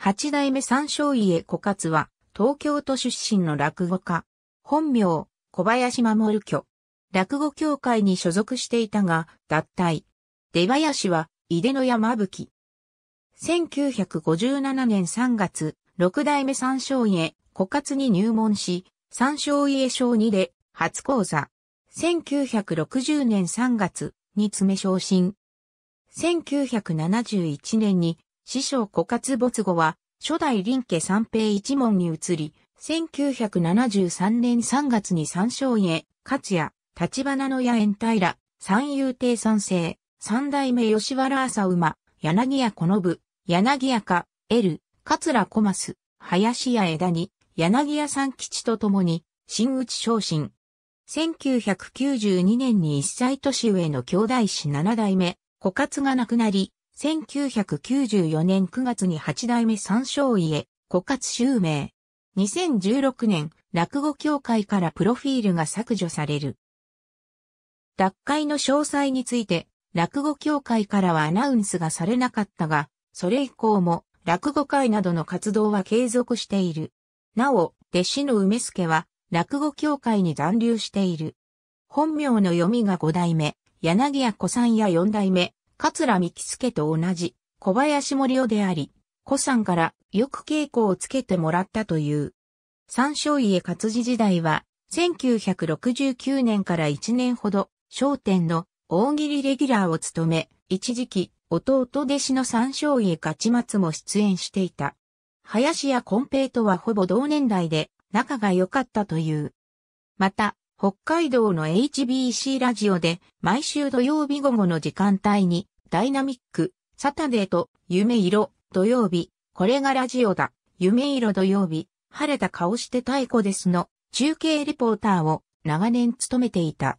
八代目三章家小勝は、東京都出身の落語家。本名、小林守居。落語協会に所属していたが、脱退。出林は、井出の山吹。1957年3月、六代目三章家小勝に入門し、三章家小2で、初講座。1960年3月に詰め昇進。1971年に師匠枯渇没後は、初代林家三平一門に移り、1973年3月に三勝家、勝也、立花の屋園平、三遊亭三世、三代目吉原朝馬、柳家小信、柳家エ L、桂小松、林家枝に、柳家三吉と共に、新内昇進。1992年に一歳年上の兄弟子七代目、枯渇が亡くなり、1994年9月に八代目三章家、枯渇襲名。2016年、落語協会からプロフィールが削除される。脱会の詳細について、落語協会からはアナウンスがされなかったが、それ以降も落語会などの活動は継続している。なお、弟子の梅助は落語協会に残留している。本名の読みが五代目、柳家子さんや四代目、桂三木助と同じ小林森夫であり、古さんからよく稽古をつけてもらったという。三照家勝治時代は、1969年から1年ほど、商店の大喜利レギュラーを務め、一時期、弟弟子の三照家勝松も出演していた。林家金平とはほぼ同年代で仲が良かったという。また、北海道の HBC ラジオで毎週土曜日午後の時間帯にダイナミック、サタデーと夢色、土曜日、これがラジオだ、夢色土曜日、晴れた顔して太鼓ですの中継リポーターを長年務めていた。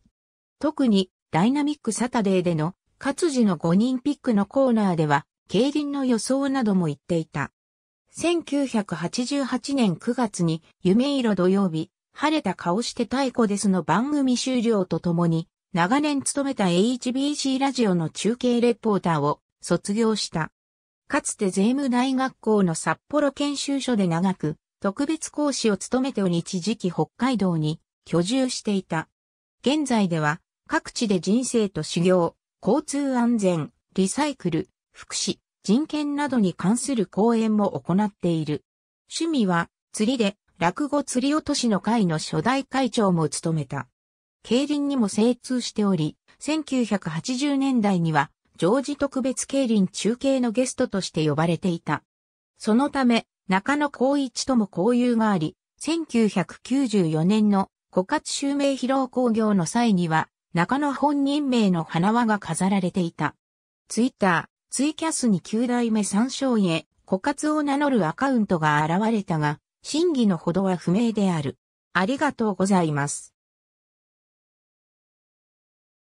特にダイナミックサタデーでの活字の5人ピックのコーナーでは競輪の予想なども言っていた。1988年9月に夢色土曜日、晴れた顔して太鼓ですの番組終了とともに、長年勤めた HBC ラジオの中継レポーターを卒業した。かつて税務大学校の札幌研修所で長く、特別講師を務めており一時期北海道に居住していた。現在では、各地で人生と修行、交通安全、リサイクル、福祉、人権などに関する講演も行っている。趣味は釣りで落語釣り落としの会の初代会長も務めた。競輪にも精通しており、1980年代には、常時特別競輪中継のゲストとして呼ばれていた。そのため、中野光一とも交友があり、1994年の枯渇襲名披露興行の際には、中野本人名の花輪が飾られていた。ツイッター、ツイキャスに9代目三章へ、枯渇を名乗るアカウントが現れたが、真偽のほどは不明である。ありがとうございます。